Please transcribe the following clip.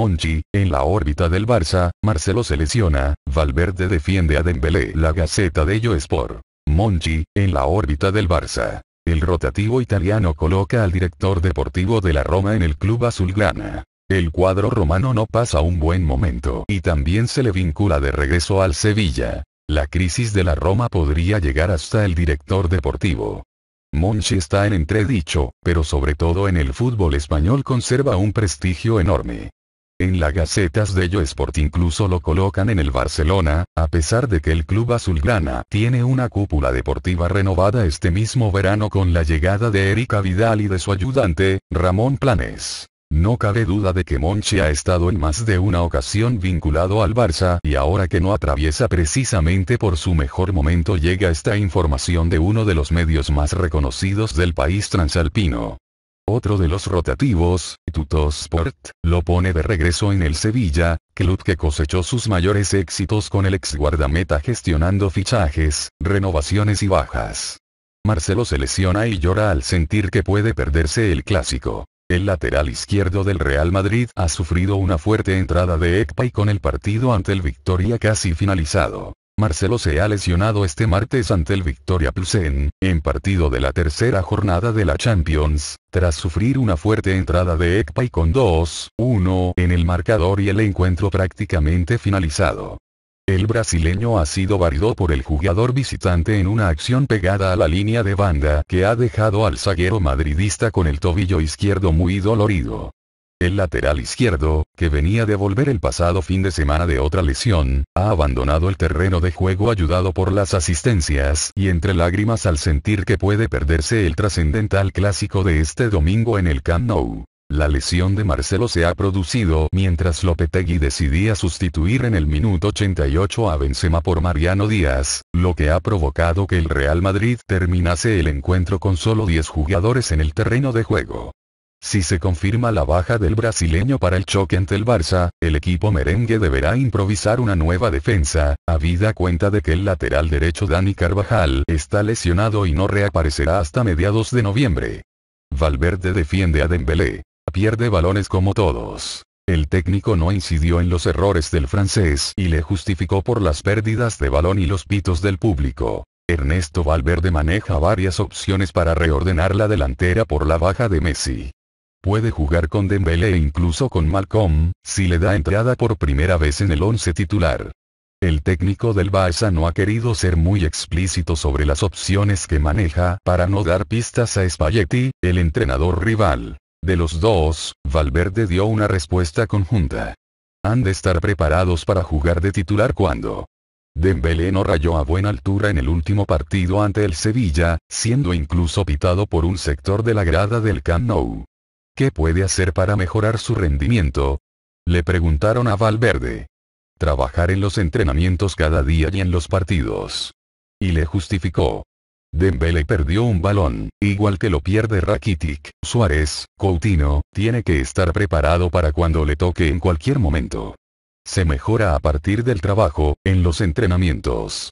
Monchi, en la órbita del Barça, Marcelo se lesiona, Valverde defiende a Dembélé. La Gaceta de Sport. Monchi, en la órbita del Barça. El rotativo italiano coloca al director deportivo de la Roma en el club azulgrana. El cuadro romano no pasa un buen momento y también se le vincula de regreso al Sevilla. La crisis de la Roma podría llegar hasta el director deportivo. Monchi está en entredicho, pero sobre todo en el fútbol español conserva un prestigio enorme. En la gacetas de Yo Sport incluso lo colocan en el Barcelona, a pesar de que el club azulgrana tiene una cúpula deportiva renovada este mismo verano con la llegada de Erika Vidal y de su ayudante, Ramón Planes. No cabe duda de que Monchi ha estado en más de una ocasión vinculado al Barça y ahora que no atraviesa precisamente por su mejor momento llega esta información de uno de los medios más reconocidos del país transalpino. Otro de los rotativos, Sport, lo pone de regreso en el Sevilla, club que cosechó sus mayores éxitos con el ex guardameta gestionando fichajes, renovaciones y bajas. Marcelo se lesiona y llora al sentir que puede perderse el clásico. El lateral izquierdo del Real Madrid ha sufrido una fuerte entrada de ECPA y con el partido ante el Victoria casi finalizado. Marcelo se ha lesionado este martes ante el Victoria Plusen, en partido de la tercera jornada de la Champions, tras sufrir una fuerte entrada de Ekpay con 2-1 en el marcador y el encuentro prácticamente finalizado. El brasileño ha sido varido por el jugador visitante en una acción pegada a la línea de banda que ha dejado al zaguero madridista con el tobillo izquierdo muy dolorido. El lateral izquierdo, que venía de volver el pasado fin de semana de otra lesión, ha abandonado el terreno de juego ayudado por las asistencias y entre lágrimas al sentir que puede perderse el trascendental clásico de este domingo en el Camp Nou. La lesión de Marcelo se ha producido mientras Lopetegui decidía sustituir en el minuto 88 a Benzema por Mariano Díaz, lo que ha provocado que el Real Madrid terminase el encuentro con solo 10 jugadores en el terreno de juego. Si se confirma la baja del brasileño para el choque ante el Barça, el equipo merengue deberá improvisar una nueva defensa, habida cuenta de que el lateral derecho Dani Carvajal está lesionado y no reaparecerá hasta mediados de noviembre. Valverde defiende a Dembélé. Pierde balones como todos. El técnico no incidió en los errores del francés y le justificó por las pérdidas de balón y los pitos del público. Ernesto Valverde maneja varias opciones para reordenar la delantera por la baja de Messi. Puede jugar con Dembele e incluso con Malcolm, si le da entrada por primera vez en el once titular. El técnico del Barça no ha querido ser muy explícito sobre las opciones que maneja para no dar pistas a Spalletti, el entrenador rival. De los dos, Valverde dio una respuesta conjunta. Han de estar preparados para jugar de titular cuando Dembélé no rayó a buena altura en el último partido ante el Sevilla, siendo incluso pitado por un sector de la grada del Camp Nou. ¿Qué puede hacer para mejorar su rendimiento? Le preguntaron a Valverde. Trabajar en los entrenamientos cada día y en los partidos. Y le justificó. Dembele perdió un balón, igual que lo pierde Rakitic, Suárez, Coutinho, tiene que estar preparado para cuando le toque en cualquier momento. Se mejora a partir del trabajo, en los entrenamientos.